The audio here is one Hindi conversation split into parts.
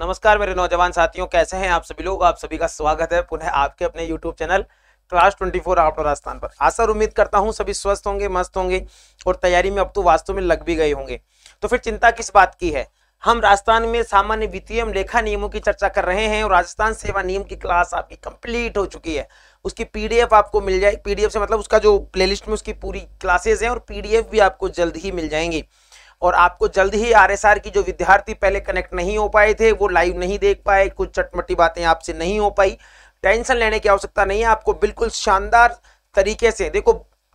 नमस्कार मेरे नौजवान साथियों कैसे हैं आप सभी लोग आप सभी का स्वागत है पुनः आपके अपने YouTube channel class 24 four out Rajasthan पर आसर उम्मीद करता हूं सभी स्वस्थ होंगे मस्त होंगे और तैयारी में अब तो वास्तव में लग भी गए होंगे तो फिर चिंता किस बात की है हम राजस्थान में सामान्य वित्तीय लेखा नियमों की चर्चा कर रहे हैं और राजस्थान सेवा नियम की क्लास आपकी कंप्लीट हो चुकी है उसकी पीडीएफ आपको मिल जाएगी पीडीएफ से मतलब उसका जो प्लेलिस्ट में उसकी पूरी क्लासेस हैं और पीडीएफ भी आपको जल्द ही मिल जाएंगी और आपको जल्द ही आरएसआर की जो विद्यार्थी पहले कनेक्ट नहीं हो पाए थे वो लाइव नहीं देख पाए कुछ चटमटी बातें आपसे नहीं हो पाई टेंशन लेने की आवश्यकता नहीं है आपको बिल्कुल शानदार तरीके से देखो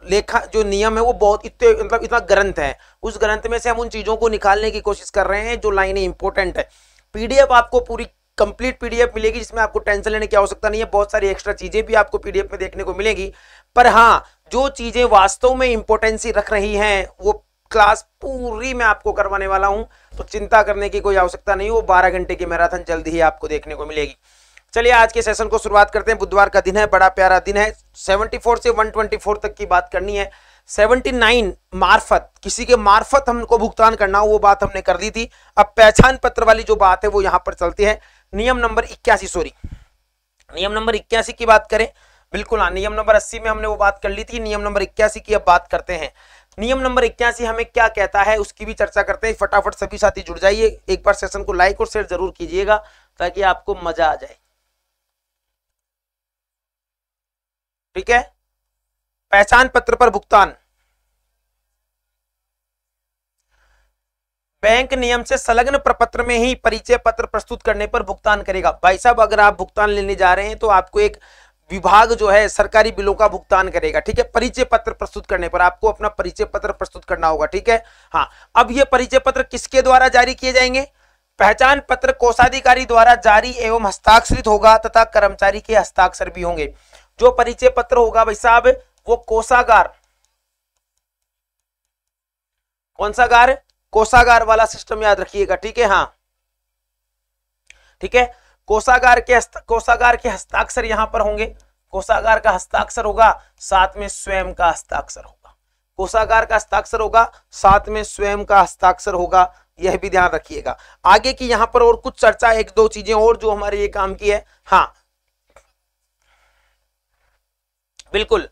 लेखा जो नियम है वो बहुत इतने मतलब इतना ग्रंथ है उस ग्रंथ में से हम उन चीज़ों को निकालने की कोशिश कर रहे हैं जो लाइनें इंपॉर्टेंट है पीडीएफ आपको पूरी कंप्लीट पीडीएफ मिलेगी जिसमें आपको टेंशन लेने की आवश्यकता नहीं है बहुत सारी एक्स्ट्रा चीज़ें भी आपको पीडीएफ में देखने को मिलेगी पर हाँ जो चीज़ें वास्तव में इंपॉर्टेंसी रख रही हैं वो क्लास पूरी मैं आपको करवाने वाला हूं तो चिंता करने की कोई आवश्यकता नहीं वो बारह घंटे की मैराथन जल्दी ही आपको देखने को मिलेगी चलिए आज के सेशन को शुरुआत करते हैं बुधवार का दिन है बड़ा प्यारा दिन है 74 से 124 तक की बात करनी है 79 मार्फत किसी के मार्फत हमको भुगतान करना हो वो बात हमने कर दी थी अब पहचान पत्र वाली जो बात है वो यहाँ पर चलती है नियम नंबर इक्यासी सॉरी नियम नंबर इक्यासी की बात करें बिल्कुल हाँ नियम नंबर अस्सी में हमने वो बात कर ली थी नियम नंबर इक्यासी की अब बात करते हैं नियम नंबर इक्यासी हमें क्या कहता है उसकी भी चर्चा करते हैं फटाफट सभी साथी जुड़ जाइए एक बार सेशन को लाइक और शेयर जरूर कीजिएगा ताकि आपको मजा आ जाए ठीक है पहचान पत्र पर भुगतान बैंक नियम से संलग्न प्रपत्र में ही परिचय पत्र प्रस्तुत करने पर भुगतान करेगा भाई साहब अगर आप भुगतान लेने जा रहे हैं तो आपको एक विभाग जो है सरकारी बिलों का भुगतान करेगा ठीक है परिचय पत्र प्रस्तुत करने पर आपको अपना परिचय पत्र प्रस्तुत करना होगा ठीक है हाँ अब ये परिचय पत्र किसके द्वारा जारी किए जाएंगे पहचान पत्र कोषाधिकारी द्वारा जारी एवं हस्ताक्षरित होगा तथा कर्मचारी के हस्ताक्षर भी होंगे जो परिचय पत्र होगा भाई साहब वो कोषागार कौन सा गार कोषागार वाला सिस्टम याद रखिएगा ठीक है हाँ ठीक है कोषागार के कोषागार के हस्ताक्षर यहां पर होंगे कोषागार का हस्ताक्षर होगा साथ में स्वयं का हस्ताक्षर होगा कोषागार का हस्ताक्षर होगा साथ में स्वयं का हस्ताक्षर होगा यह भी ध्यान रखिएगा आगे की यहां पर और कुछ चर्चा एक दो चीजें और जो हमारे ये काम की है हाँ बिल्कुल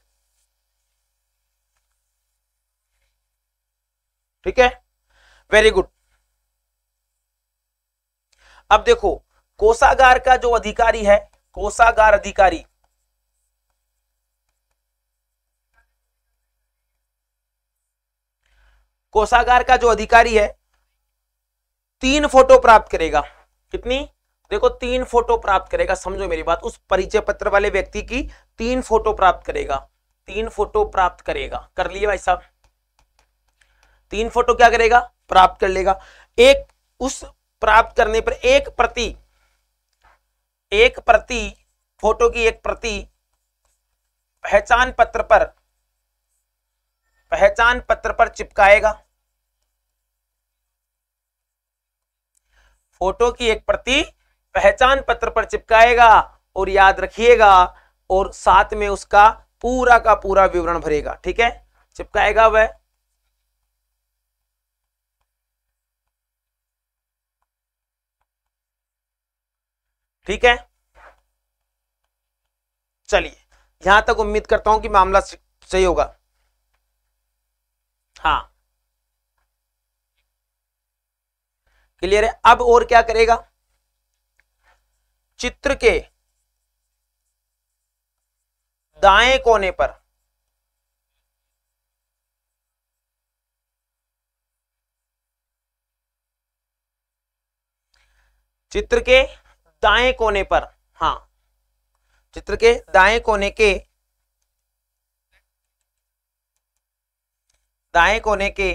ठीक है वेरी गुड अब देखो कोषागार का जो अधिकारी है कोषागार अधिकारी कोषागार का जो अधिकारी है तीन फोटो प्राप्त करेगा कितनी देखो तीन फोटो प्राप्त करेगा समझो मेरी बात उस परिचय पत्र वाले व्यक्ति की तीन फोटो प्राप्त करेगा तीन फोटो प्राप्त करेगा कर लिए भाई साहब तीन फोटो क्या करेगा प्राप्त कर लेगा एक उस प्राप्त करने पर एक प्रति एक प्रति फोटो की एक प्रति पहचान पत्र पर पहचान पत्र पर चिपकाएगा फोटो की एक प्रति पहचान पत्र पर चिपकाएगा और याद रखिएगा और साथ में उसका पूरा का पूरा विवरण भरेगा ठीक है चिपकाएगा वह ठीक है चलिए यहां तक उम्मीद करता हूं कि मामला सही होगा हाँ क्लियर है अब और क्या करेगा चित्र के दाएं कोने पर चित्र के दाएं कोने पर हाँ चित्र के दाएं कोने के दाएं कोने के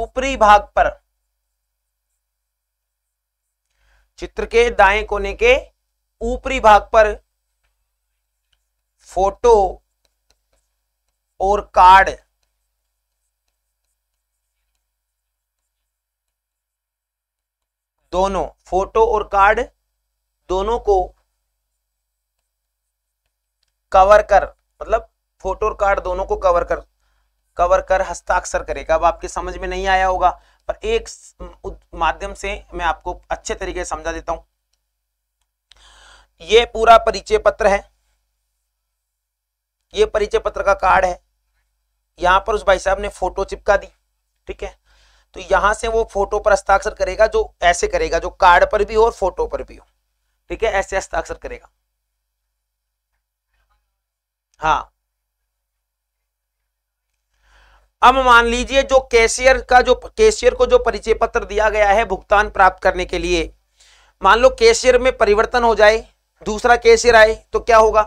ऊपरी भाग पर चित्र के दाएं कोने के ऊपरी भाग पर फोटो और कार्ड दोनों फोटो और कार्ड दोनों को कवर कर मतलब फोटो और कार्ड दोनों को कवर कर कवर कर हस्ताक्षर करेगा अब आपके समझ में नहीं आया होगा पर एक माध्यम से मैं आपको अच्छे तरीके से समझा देता हूं यह पूरा परिचय पत्र है ये परिचय पत्र का कार्ड है यहां पर उस भाई साहब ने फोटो चिपका दी ठीक है तो यहां से वो फोटो पर हस्ताक्षर करेगा जो ऐसे करेगा जो कार्ड पर भी हो और फोटो पर भी हो ठीक है ऐसे हस्ताक्षर करेगा हाँ अब मान लीजिए जो कैशियर का जो कैशियर को जो परिचय पत्र दिया गया है भुगतान प्राप्त करने के लिए मान लो कैशियर में परिवर्तन हो जाए दूसरा कैशियर आए तो क्या होगा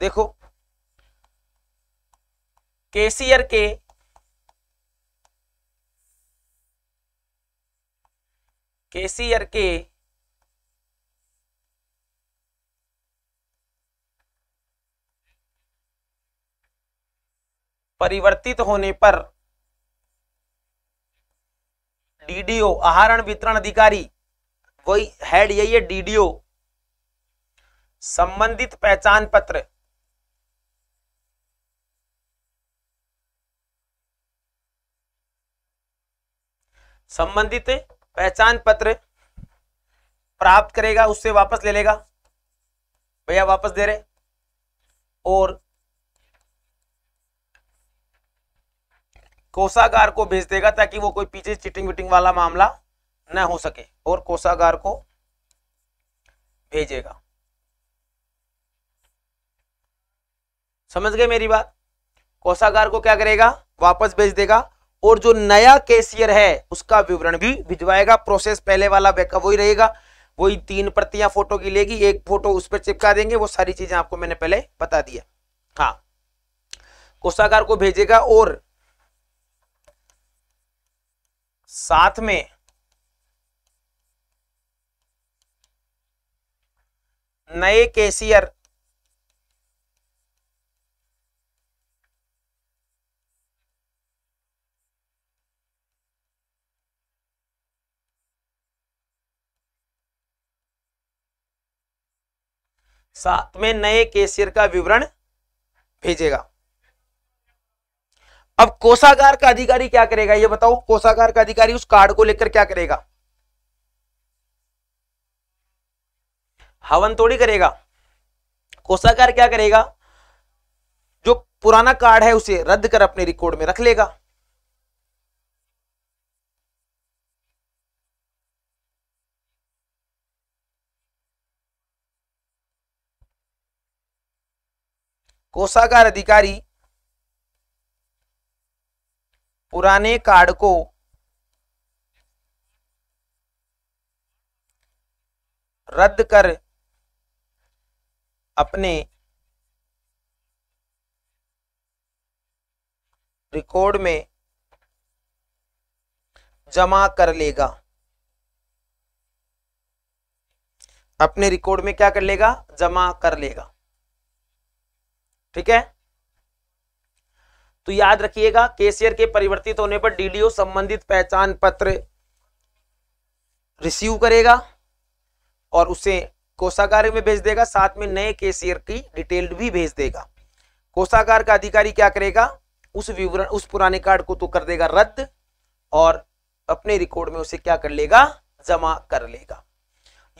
देखो केसीयर के केसीयर के परिवर्तित होने पर डीडीओ आहरण वितरण अधिकारी वही हेड यही है डीडीओ संबंधित पहचान पत्र संबंधित पहचान पत्र प्राप्त करेगा उससे वापस ले लेगा भैया वापस दे रहे और कोषागार को भेज देगा ताकि वो कोई पीछे चिटिंग विटिंग वाला मामला न हो सके और कोषागार को भेजेगा समझ गए मेरी बात कोषागार को क्या करेगा वापस भेज देगा और जो नया कैशियर है उसका विवरण भी भिजवाएगा प्रोसेस पहले वाला बैकअप वही रहेगा वही तीन प्रतियां फोटो की लेगी एक फोटो उस पर चिपका देंगे वो सारी चीजें आपको मैंने पहले बता दिया हाँ कोषागार को भेजेगा और साथ में नए कैशियर साथ में नए केशियर का विवरण भेजेगा अब कोषागार का अधिकारी क्या करेगा ये बताओ कोषागार का अधिकारी उस कार्ड को लेकर क्या करेगा हवन थोड़ी करेगा कोषागार क्या करेगा जो पुराना कार्ड है उसे रद्द कर अपने रिकॉर्ड में रख लेगा कोषागार अधिकारी पुराने कार्ड को रद्द कर अपने रिकॉर्ड में जमा कर लेगा अपने रिकॉर्ड में क्या कर लेगा जमा कर लेगा ठीक है तो याद रखिएगा केशियर के परिवर्तित होने पर डीडीओ संबंधित पहचान पत्र रिसीव करेगा और उसे कोषागार में भेज देगा साथ में नए केसीआर की डिटेल्ड भी भेज देगा कोषागार का अधिकारी क्या करेगा उस विवरण उस पुराने कार्ड को तो कर देगा रद्द और अपने रिकॉर्ड में उसे क्या कर लेगा जमा कर लेगा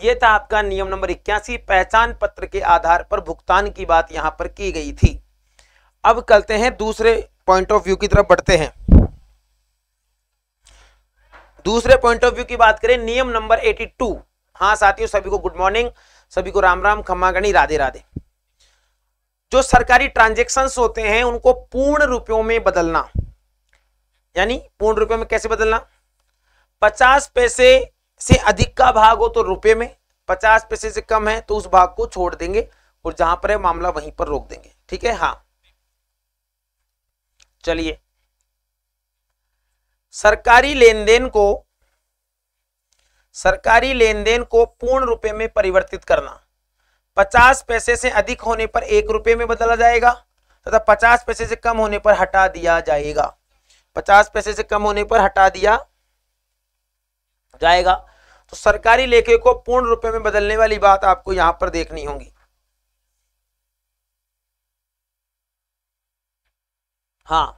ये था आपका नियम नंबर इक्यासी पहचान पत्र के आधार पर भुगतान की बात यहाँ पर की गई थी अब चलते हैं दूसरे पॉइंट ऑफ व्यू की तरफ बढ़ते हैं दूसरे पॉइंट ऑफ व्यू की बात करें नियम नंबर 82 हाँ साथियों सभी को गुड मॉर्निंग सभी को राम राम खम्मागणी राधे राधे जो सरकारी ट्रांजेक्शन होते हैं उनको पूर्ण रुपयों में बदलना यानी पूर्ण रुपयों में कैसे बदलना पचास पैसे से अधिक का भाग हो तो रुपए में पचास पैसे से कम है तो उस भाग को छोड़ देंगे और जहां पर है मामला वहीं पर रोक देंगे ठीक है हाँ चलिए सरकारी लेन देन को सरकारी लेन देन को पूर्ण रुपए में परिवर्तित करना पचास पैसे से अधिक होने पर एक रुपए में बदला जाएगा तथा पचास पैसे से कम होने पर हटा दिया जाएगा पचास पैसे से कम होने पर हटा दिया जाएगा तो सरकारी लेखे को पूर्ण रुपए में बदलने वाली बात आपको यहां पर देखनी होगी हाँ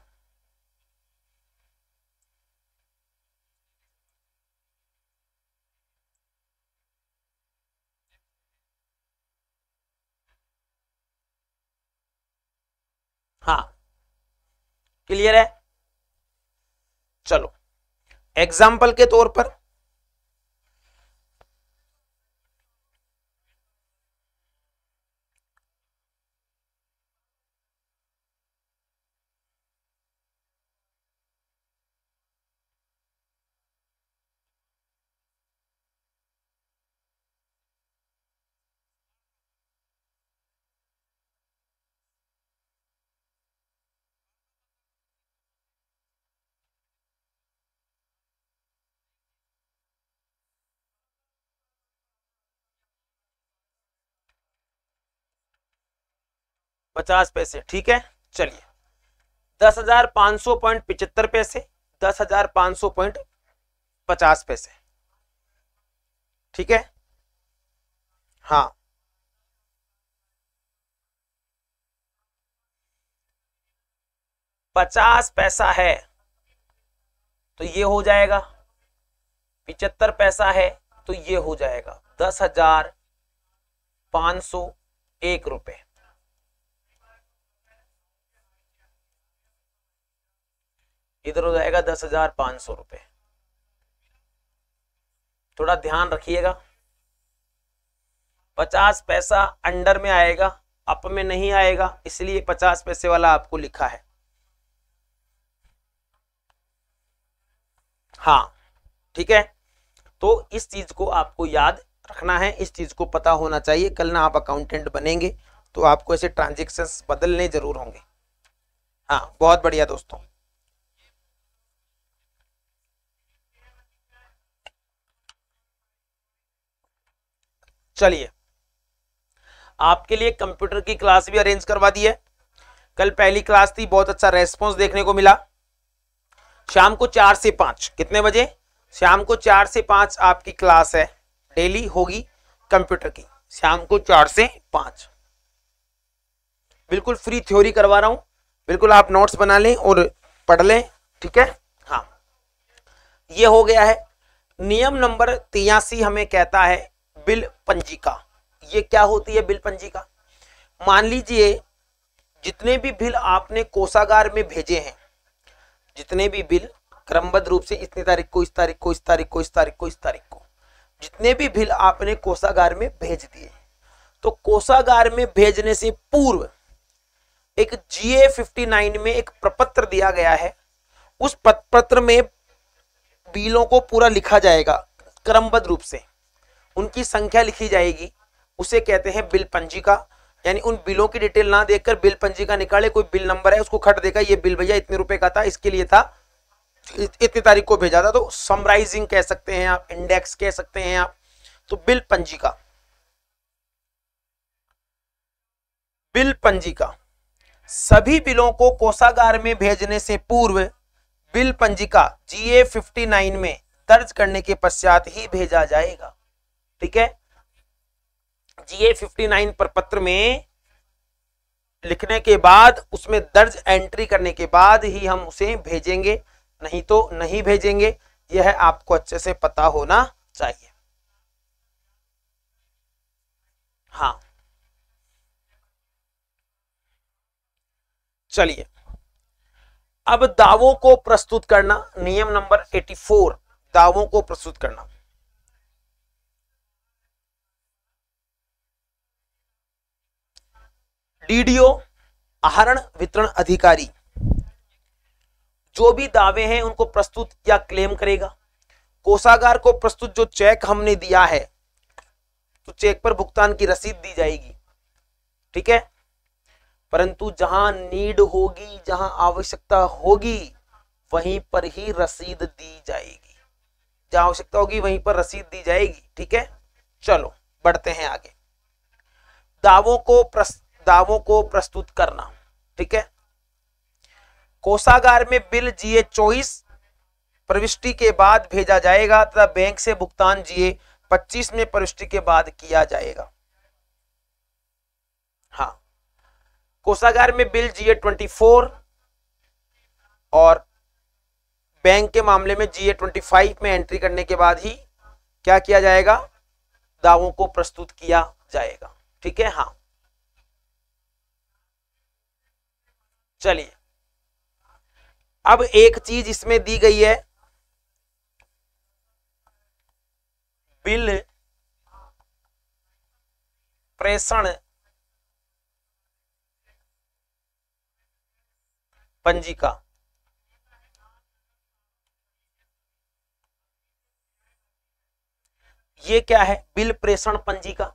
हाँ क्लियर है चलो एग्जाम्पल के तौर पर पचास पैसे ठीक है चलिए दस हजार पांच सौ पॉइंट पिचहत्तर पैसे दस हजार पांच सौ पॉइंट पचास पैसे ठीक है हाँ पचास पैसा है तो ये हो जाएगा पिचहत्तर पैसा है तो ये हो जाएगा दस हजार पांच सौ एक रुपये इधर हो जाएगा दस हजार पाँच सौ रुपये थोड़ा ध्यान रखिएगा पचास पैसा अंडर में आएगा अप में नहीं आएगा इसलिए पचास पैसे वाला आपको लिखा है हाँ ठीक है तो इस चीज को आपको याद रखना है इस चीज को पता होना चाहिए कल ना आप अकाउंटेंट बनेंगे तो आपको ऐसे ट्रांजेक्शन बदलने जरूर होंगे हाँ बहुत बढ़िया दोस्तों चलिए आपके लिए कंप्यूटर की क्लास भी अरेंज करवा दी है कल पहली क्लास थी बहुत अच्छा रेस्पॉन्स देखने को मिला शाम को चार से पांच कितने बजे शाम को चार से पांच आपकी क्लास है डेली होगी कंप्यूटर की शाम को चार से पांच बिल्कुल फ्री थ्योरी करवा रहा हूं बिल्कुल आप नोट्स बना लें और पढ़ लें ठीक है हाँ ये हो गया है नियम नंबर तियासी हमें कहता है बिल पंजिका ये क्या होती है बिल पंजिका मान लीजिए जितने भी बिल आपने कोषागार में भेजे हैं जितने भी बिल क्रमबद्ध रूप से इतनी तारीख को इस तारीख को इस तारीख को इस तारीख को इस तारीख को जितने भी बिल आपने कोषागार में भेज दिए तो कोषागार में भेजने से पूर्व एक जीए 59 में एक प्रपत्र दिया गया है उस पत्र में बिलों को पूरा लिखा जाएगा क्रमबद्ध रूप से उनकी संख्या लिखी जाएगी उसे कहते हैं बिल पंजीका यानी उन बिलों की डिटेल ना देखकर बिल पंजीका निकाले कोई बिल नंबर है उसको खट देगा ये बिल भैया इतने रुपए का था इसके लिए था इतनी तारीख को भेजा था तो समराइजिंग कह सकते हैं आप इंडेक्स कह सकते हैं आप तो बिल पंजीका बिल पंजीका सभी बिलों को कोषागार में भेजने से पूर्व बिल पंजीका जीए 59 में दर्ज करने के पश्चात ही भेजा जाएगा ठीक है जीए 59 पर पत्र में लिखने के बाद उसमें दर्ज एंट्री करने के बाद ही हम उसे भेजेंगे नहीं तो नहीं भेजेंगे यह आपको अच्छे से पता होना चाहिए हाँ चलिए अब दावों को प्रस्तुत करना नियम नंबर 84 दावों को प्रस्तुत करना डीडीओ आहरण वितरण अधिकारी जो भी दावे हैं उनको प्रस्तुत या क्लेम करेगा कोषागार को प्रस्तुत जो चेक हमने दिया है तो चेक पर भुगतान की रसीद दी जाएगी ठीक है परंतु जहां नीड होगी जहां आवश्यकता होगी वहीं पर ही रसीद दी जाएगी जहां आवश्यकता होगी वहीं पर रसीद दी जाएगी ठीक है चलो बढ़ते हैं आगे दावों को प्रस, दावों को प्रस्तुत करना ठीक है कोषागार में बिल जीए चौबीस प्रविष्टि के बाद भेजा जाएगा तथा बैंक से भुगतान जीए पच्चीस में प्रविष्टि के बाद किया जाएगा हाँ कोषागार में बिल जीए ट्वेंटी फोर और बैंक के मामले में जीए ट्वेंटी फाइव में एंट्री करने के बाद ही क्या किया जाएगा दावों को प्रस्तुत किया जाएगा ठीक है हाँ चलिए अब एक चीज इसमें दी गई है बिल प्रेषण पंजिका ये क्या है बिल प्रेषण पंजिका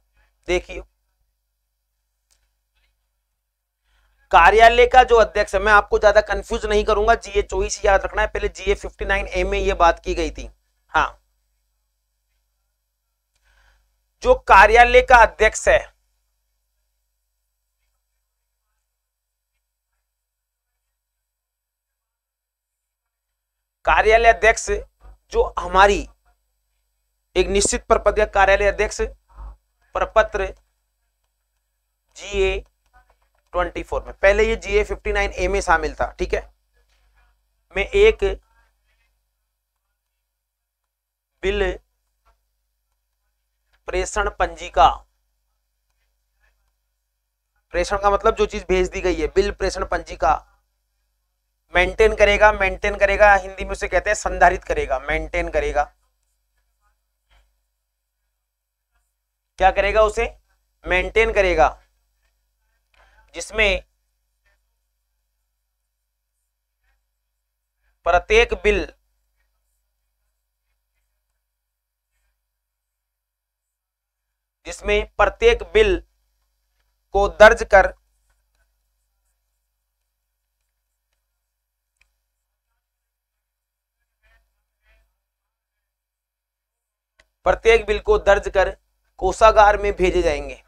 देखिए कार्यालय का जो अध्यक्ष है मैं आपको ज्यादा कंफ्यूज नहीं करूंगा जीए चौबीस याद रखना है पहले जीए फिफ्टी नाइन ए में ये बात की गई थी हाँ जो कार्यालय का अध्यक्ष है कार्यालय अध्यक्ष जो हमारी एक निश्चित प्रपत्र कार्यालय अध्यक्ष प्रपत्र जीए 24 में पहले ये जीए 59 ए में शामिल था ठीक है मैं एक बिल प्रेषण पंजिका प्रेषण का मतलब जो चीज भेज दी गई है बिल प्रेषण पंजिका मेंटेन करेगा मेंटेन करेगा हिंदी में उसे कहते हैं संधारित करेगा मेंटेन करेगा क्या करेगा उसे मेंटेन करेगा जिसमें प्रत्येक बिल जिसमें प्रत्येक बिल को दर्ज कर प्रत्येक बिल को दर्ज कर कोषागार में भेजे जाएंगे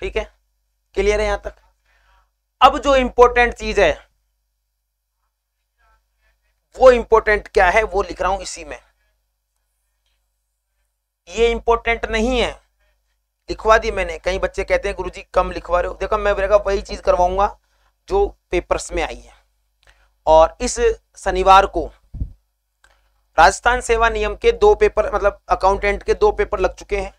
ठीक है क्लियर है यहां तक अब जो इंपॉर्टेंट चीज है वो इंपॉर्टेंट क्या है वो लिख रहा हूं इसी में ये इंपॉर्टेंट नहीं है लिखवा दी मैंने कई बच्चे कहते हैं गुरुजी कम लिखवा रहे हो देखो मैं बोलेगा वही चीज करवाऊंगा जो पेपर्स में आई है और इस शनिवार को राजस्थान सेवा नियम के दो पेपर मतलब अकाउंटेंट के दो पेपर लग चुके हैं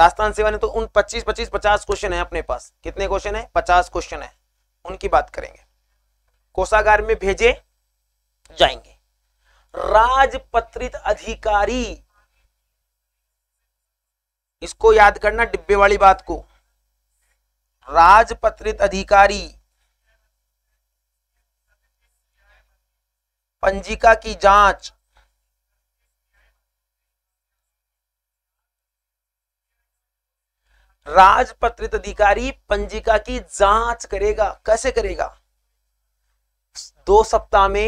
राजस्थान सेवा ने तो उन 25 25 50 क्वेश्चन है अपने पास कितने क्वेश्चन है 50 क्वेश्चन है उनकी बात करेंगे कोषागार में भेजे जाएंगे राजपत्रित अधिकारी इसको याद करना डिब्बे वाली बात को राजपत्रित अधिकारी पंजिका की जांच राजपत्रित अधिकारी पंजिका की जांच करेगा कैसे करेगा दो सप्ताह में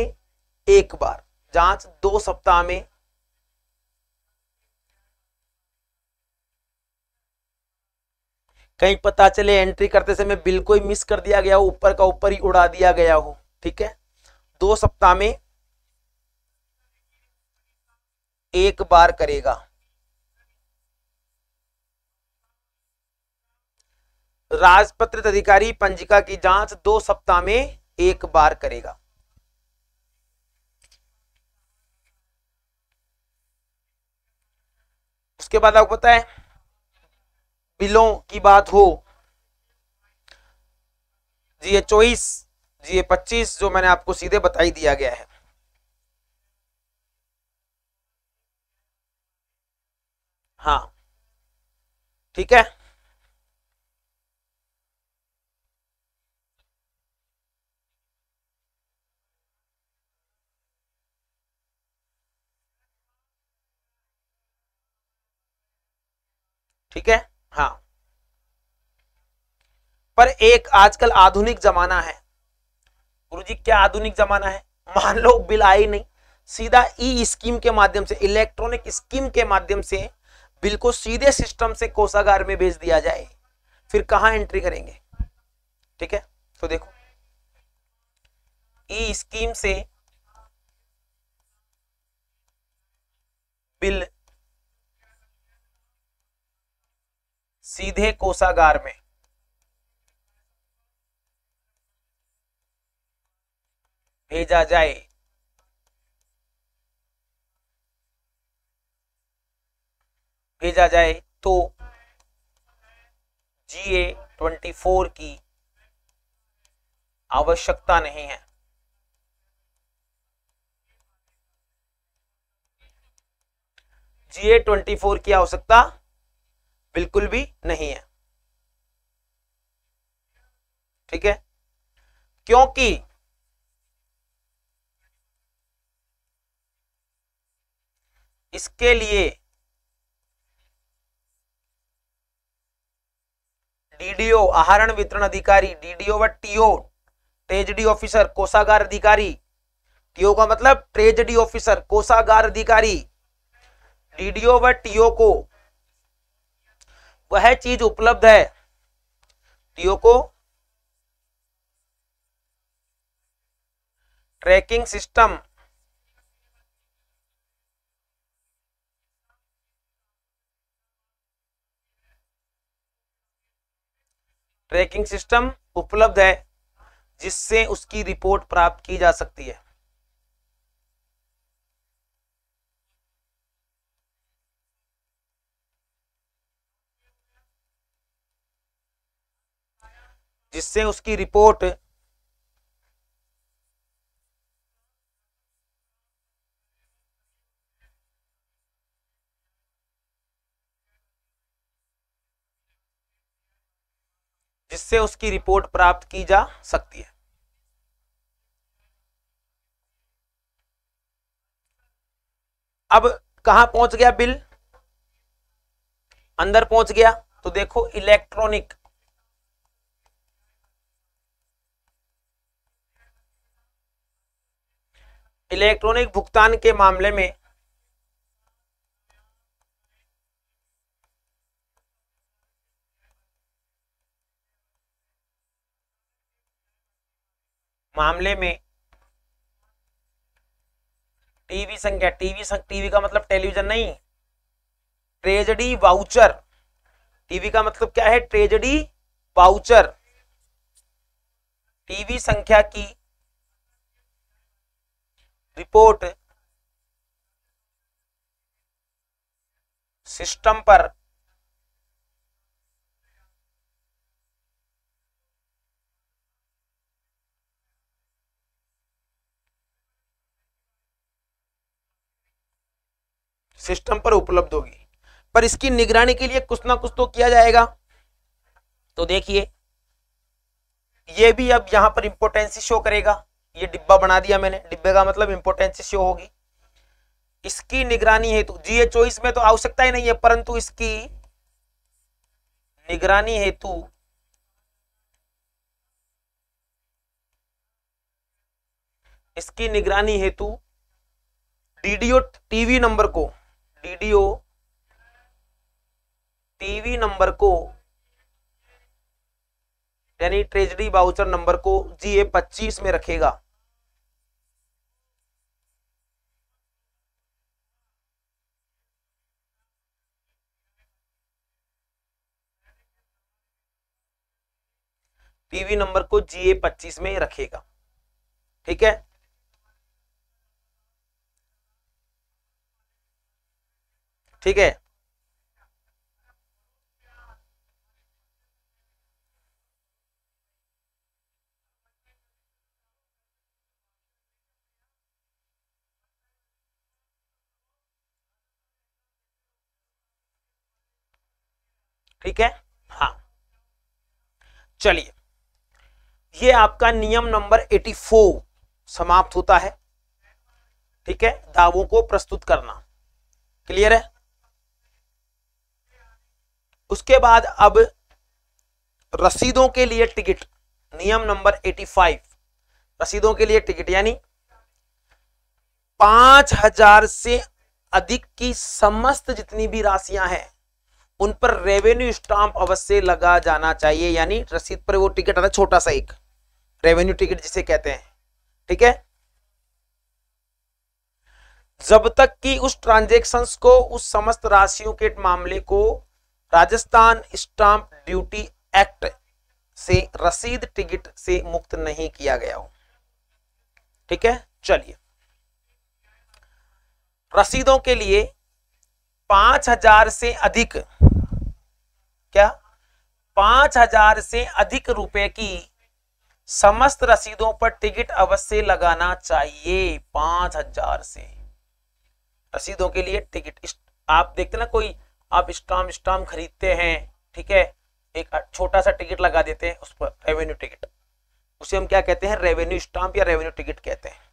एक बार जांच दो सप्ताह में कहीं पता चले एंट्री करते समय बिल को ही मिस कर दिया गया हो ऊपर का ऊपर ही उड़ा दिया गया हो ठीक है दो सप्ताह में एक बार करेगा राजपत्रित अधिकारी पंजिका की जांच दो सप्ताह में एक बार करेगा उसके बाद आपको पता है बिलों की बात हो जी ये चौबीस जी ये पच्चीस जो मैंने आपको सीधे बताई दिया गया है हाँ ठीक है ठीक है हाँ पर एक आजकल आधुनिक जमाना है गुरुजी क्या आधुनिक जमाना है मान लो बिल आई नहीं सीधा ई स्कीम के माध्यम से इलेक्ट्रॉनिक स्कीम के माध्यम से बिल को सीधे सिस्टम से कोषागार में भेज दिया जाए फिर कहा एंट्री करेंगे ठीक है तो देखो ई स्कीम से बिल सीधे कोषागार में भेजा जाए भेजा जाए तो जीए ट्वेंटी फोर की आवश्यकता नहीं है जीए ट्वेंटी फोर की आवश्यकता बिल्कुल भी नहीं है ठीक है क्योंकि इसके लिए डीडीओ आहरण वितरण अधिकारी डीडीओ व टीओ ट्रेजडी ऑफिसर कोषागार अधिकारी टीओ का मतलब ट्रेजडी ऑफिसर कोषागार अधिकारी डीडीओ व टीओ को वह चीज उपलब्ध है टीओ को ट्रैकिंग सिस्टम ट्रैकिंग सिस्टम उपलब्ध है जिससे उसकी रिपोर्ट प्राप्त की जा सकती है जिससे उसकी रिपोर्ट जिससे उसकी रिपोर्ट प्राप्त की जा सकती है अब कहा पहुंच गया बिल अंदर पहुंच गया तो देखो इलेक्ट्रॉनिक इलेक्ट्रॉनिक भुगतान के मामले में मामले में टीवी संख्या टीवी संख्या टीवी का मतलब टेलीविजन नहीं ट्रेजडी वाउचर टीवी का मतलब क्या है ट्रेजडी वाउचर टीवी संख्या की रिपोर्ट सिस्टम पर सिस्टम पर उपलब्ध होगी पर इसकी निगरानी के लिए कुछ ना कुछ तो किया जाएगा तो देखिए यह भी अब यहां पर इंपोर्टेंसी शो करेगा ये डिब्बा बना दिया मैंने डिब्बे का मतलब इंपोर्टेंस शो होगी इसकी निगरानी हेतु जीए चौबीस में तो आवश्यकता ही नहीं है परंतु इसकी निगरानी हेतु इसकी निगरानी हेतु डीडीओ टीवी नंबर को डीडीओ टीवी नंबर को यानी ट्रेजरी बाउचर नंबर को जीए पच्चीस में रखेगा पीवी नंबर को जीए पच्चीस में रखेगा ठीक है ठीक है ठीक है हाँ चलिए ये आपका नियम नंबर 84 समाप्त होता है ठीक है दावों को प्रस्तुत करना क्लियर है उसके बाद अब रसीदों के लिए टिकट नियम नंबर 85 रसीदों के लिए टिकट यानी पांच हजार से अधिक की समस्त जितनी भी राशियां हैं उन पर रेवेन्यू स्टाम्प अवश्य लगा जाना चाहिए यानी रसीद पर वो टिकट आता है छोटा सा एक रेवेन्यू टिकट जिसे कहते हैं ठीक है जब तक कि उस ट्रांजेक्शन को उस समस्त राशियों के मामले को राजस्थान स्टाम्प ड्यूटी एक्ट से रसीद टिकट से मुक्त नहीं किया गया हो ठीक है चलिए रसीदों के लिए पांच हजार से अधिक क्या पांच हजार से अधिक रुपए की समस्त रसीदों पर टिकट अवश्य लगाना चाहिए पांच हजार से रसीदों के लिए टिकट आप देखते ना कोई आप स्टाम स्टाम खरीदते हैं ठीक है एक छोटा सा टिकट लगा देते हैं उस पर रेवेन्यू टिकट उसे हम क्या कहते हैं रेवेन्यू स्टाम्प या रेवेन्यू टिकट कहते हैं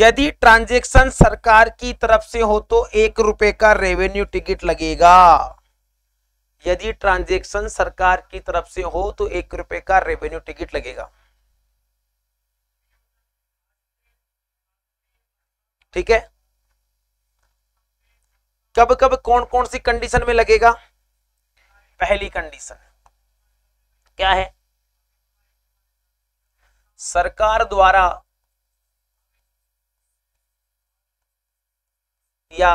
यदि ट्रांजेक्शन सरकार की तरफ से हो तो एक रुपए का रेवेन्यू टिकट लगेगा यदि ट्रांजेक्शन सरकार की तरफ से हो तो एक रुपए का रेवेन्यू टिकट लगेगा ठीक है कब कब कौन कौन सी कंडीशन में लगेगा पहली कंडीशन क्या है सरकार द्वारा या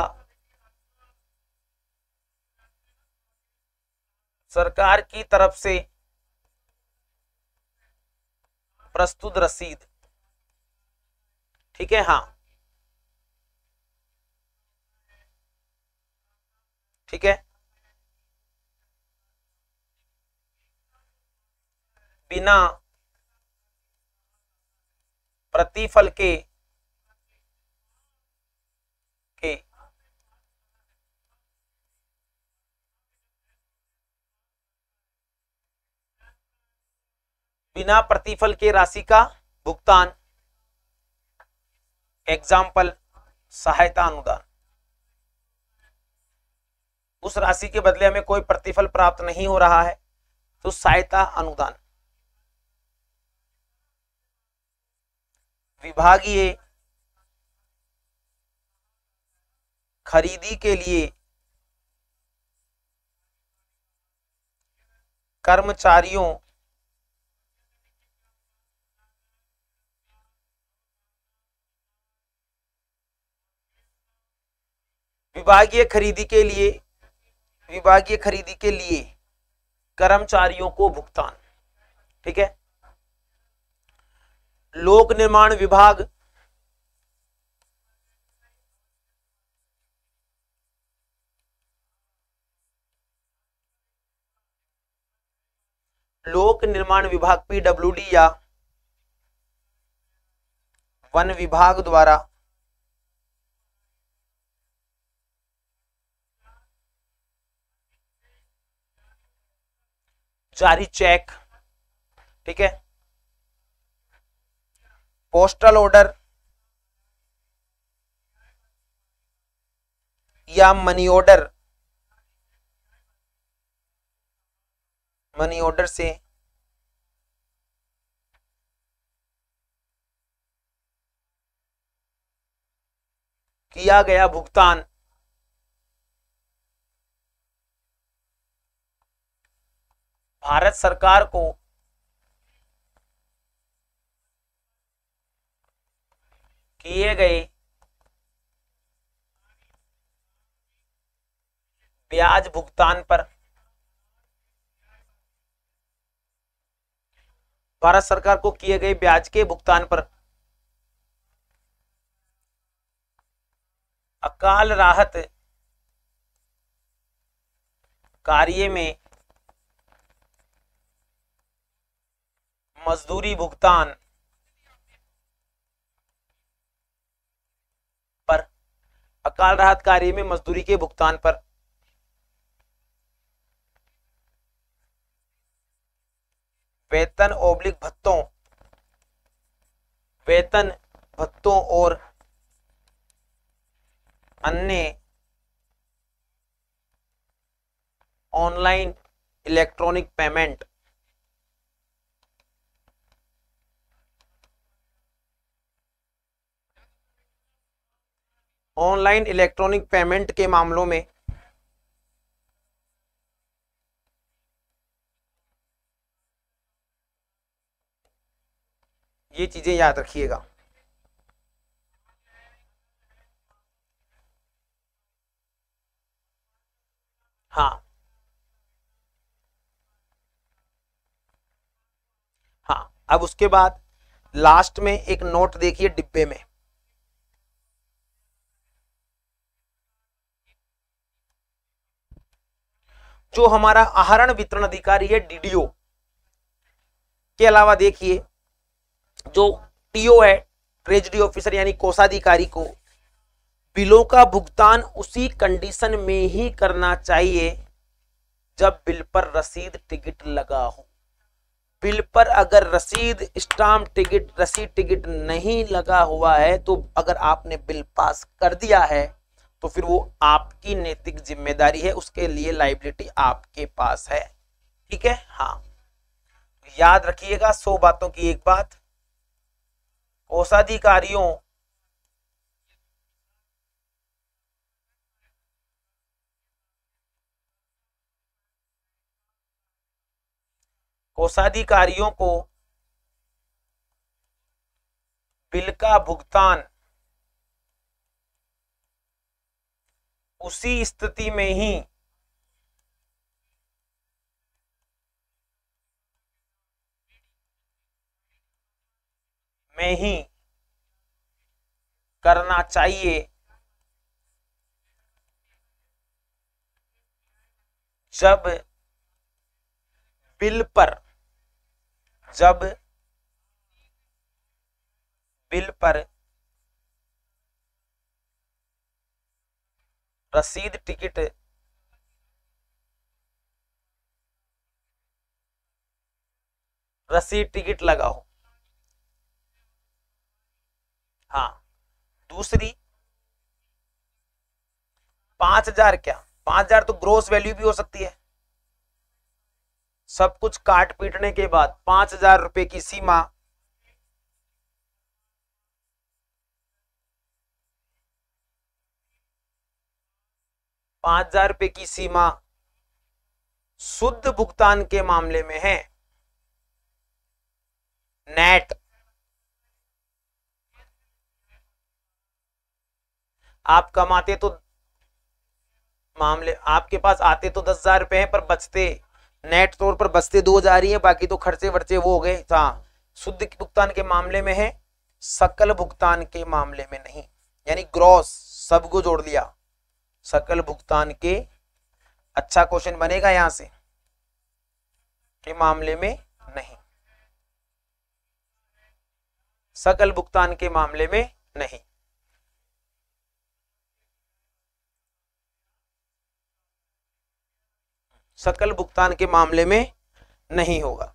सरकार की तरफ से प्रस्तुत रसीद ठीक है हाँ ठीक है बिना प्रतिफल के बिना प्रतिफल के राशि का भुगतान एग्जाम्पल सहायता अनुदान उस राशि के बदले हमें कोई प्रतिफल प्राप्त नहीं हो रहा है तो सहायता अनुदान विभागीय खरीदी के लिए कर्मचारियों विभागीय खरीदी के लिए विभागीय खरीदी के लिए कर्मचारियों को भुगतान ठीक है लोक निर्माण विभाग लोक निर्माण विभाग पीडब्ल्यूडी या वन विभाग द्वारा जारी चेक ठीक है पोस्टल ऑर्डर या मनी ऑर्डर मनी ऑर्डर से किया गया भुगतान भारत सरकार को किए गए ब्याज भुगतान पर भारत सरकार को किए गए ब्याज के भुगतान पर अकाल राहत कार्य में मजदूरी भुगतान पर अकाल राहत कार्य में मजदूरी के भुगतान पर वेतन ओब्लिक भत्तों वेतन भत्तों और अन्य online electronic payment online electronic payment के मामलों में ये चीजें याद रखिएगा हाँ हाँ अब उसके बाद लास्ट में एक नोट देखिए डिब्बे में जो हमारा आहरण वितरण अधिकारी है डीडीओ के अलावा देखिए जो टीओ है ट्रेजरी ऑफिसर यानी कोषाधिकारी को बिलों का भुगतान उसी कंडीशन में ही करना चाहिए जब बिल पर रसीद टिकट लगा हो बिल पर अगर रसीद स्टाम्प टिकट रसीद टिकट नहीं लगा हुआ है तो अगर आपने बिल पास कर दिया है तो फिर वो आपकी नैतिक जिम्मेदारी है उसके लिए लाइबिलिटी आपके पास है ठीक है हाँ तो याद रखिएगा सौ बातों की एक बात कोषाधिकारियों कोषाधिकारियों को बिल का भुगतान उसी स्थिति में ही में ही करना चाहिए जब बिल पर जब बिल पर रसीद टिकट रसीद टिकट लगाओ हाँ दूसरी पांच हजार क्या पांच हजार तो ग्रोस वैल्यू भी हो सकती है सब कुछ काट पीटने के बाद पांच हजार रुपए की सीमा पांच हजार रुपए की सीमा शुद्ध भुगतान के मामले में है नेट आप कमाते तो मामले आपके पास आते तो दस हजार रुपए है पर बचते नेट तौर पर बचते दो हजार ही है बाकी तो खर्चे वर्चे वो हो गए था हाँ, शुद्ध भुगतान के मामले में है सकल भुगतान के मामले में नहीं यानी ग्रॉस सबको जोड़ लिया सकल भुगतान के अच्छा क्वेश्चन बनेगा यहां से के मामले में नहीं सकल भुगतान के मामले में नहीं सकल भुगतान के मामले में नहीं होगा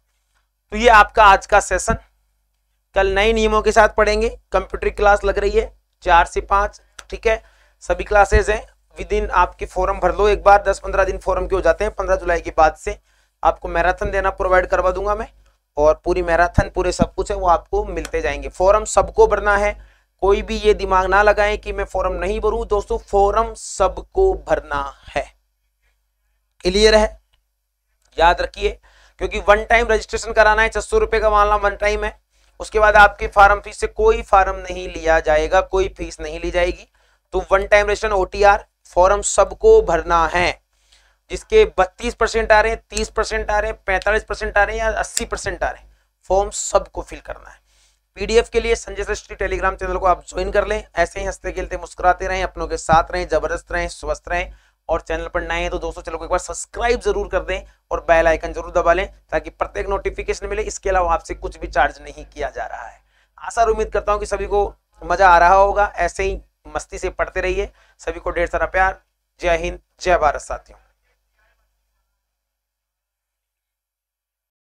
तो ये आपका आज का सेशन कल नए नियमों के साथ पढ़ेंगे कंप्यूटर क्लास लग रही है चार से पांच ठीक है सभी क्लासेस हैं विद इन आपके फॉर्म भर लो एक बार दस पंद्रह दिन फॉर्म के हो जाते हैं पंद्रह जुलाई के बाद से आपको मैराथन देना प्रोवाइड करवा दूंगा मैं और पूरी मैराथन पूरे सब कुछ है वो आपको मिलते जाएंगे फॉर्म सबको भरना है कोई भी ये दिमाग ना लगाए कि मैं फॉर्म नहीं भरूं दोस्तों फॉर्म सबको भरना है क्लियर है याद रखिए क्योंकि वन टाइम रजिस्ट्रेशन कराना है छह सौ रुपए का मानना वन टाइम है उसके बाद आपके फार्म फीस से कोई फार्म नहीं लिया जाएगा कोई फीस नहीं ली जाएगी तो one time registration O T R form सबको भरना है जिसके बत्तीस परसेंट आ रहे हैं तीस परसेंट आ रहे हैं पैंतालीस परसेंट आ रहे हैं या अस्सी परसेंट आ रहे हैं फॉर्म सबको फिल करना है पीडीएफ के लिए संजय सृष्टि टेलीग्राम चैनल को आप ज्वाइन कर लें ऐसे ही हंसते खेलते मुस्कुराते रहें अपनों के साथ रहें जबरदस्त रहें स्वस्थ रहें और चैनल पर नए हैं तो दोस्तों चैनल को एक बार सब्सक्राइब जरूर कर दें और बेल आइकन जरूर दबा लें ताकि प्रत्येक नोटिफिकेशन मिले इसके अलावा आपसे कुछ भी चार्ज नहीं किया जा रहा है आशा और उम्मीद करता हूँ कि सभी को मजा आ रहा होगा ऐसे ही मस्ती से पढ़ते रहिए सभी को ढेर सारा प्यार जय हिंद जय भारत साथियों